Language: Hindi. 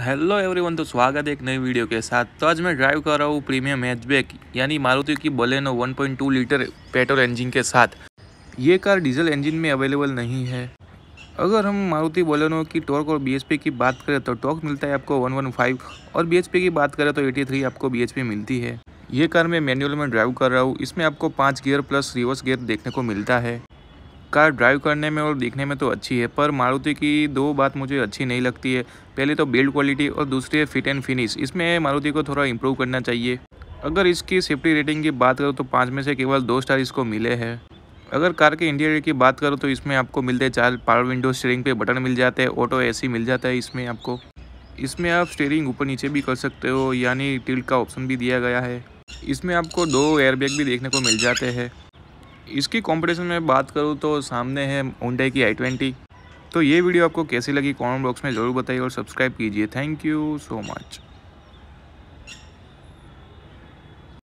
हेलो एवरीवन तो स्वागत है एक नई वीडियो के साथ तो आज मैं ड्राइव कर रहा हूँ प्रीमियम हैचबैक यानी मारुति की बलेनो 1.2 लीटर पेट्रोल इंजन के साथ ये कार डीजल इंजन में अवेलेबल नहीं है अगर हम मारुति बोलेनो की टॉर्क और बीएचपी की बात करें तो टॉर्क मिलता है आपको 115 और बी की बात करें तो एटी आपको बी मिलती है ये कार मैं मैनुअल में ड्राइव कर रहा हूँ इसमें आपको पाँच गियर प्लस रिवर्स गियर देखने को मिलता है कार ड्राइव करने में और देखने में तो अच्छी है पर मारुति की दो बात मुझे अच्छी नहीं लगती है पहले तो बिल्ड क्वालिटी और दूसरी है फिट एंड फिनिश इसमें मारुति को थोड़ा इम्प्रूव करना चाहिए अगर इसकी सेफ्टी रेटिंग की बात करो तो पाँच में से केवल दो स्टार इसको मिले हैं अगर कार के इंटीरियर की बात करो तो इसमें आपको मिलते चार पावर विंडो स्टेयरिंग पे बटन मिल जाते हैं ऑटो एसी मिल जाता है इसमें आपको इसमें आप स्टेयरिंग ऊपर नीचे भी कर सकते हो यानी टिल्ट का ऑप्शन भी दिया गया है इसमें आपको दो एयरबैग भी देखने को मिल जाते हैं इसकी कंपटीशन में बात करूँ तो सामने है ऊंडे की आई ट्वेंटी तो ये वीडियो आपको कैसी लगी कमेंट बॉक्स में ज़रूर बताइए और सब्सक्राइब कीजिए थैंक यू सो मच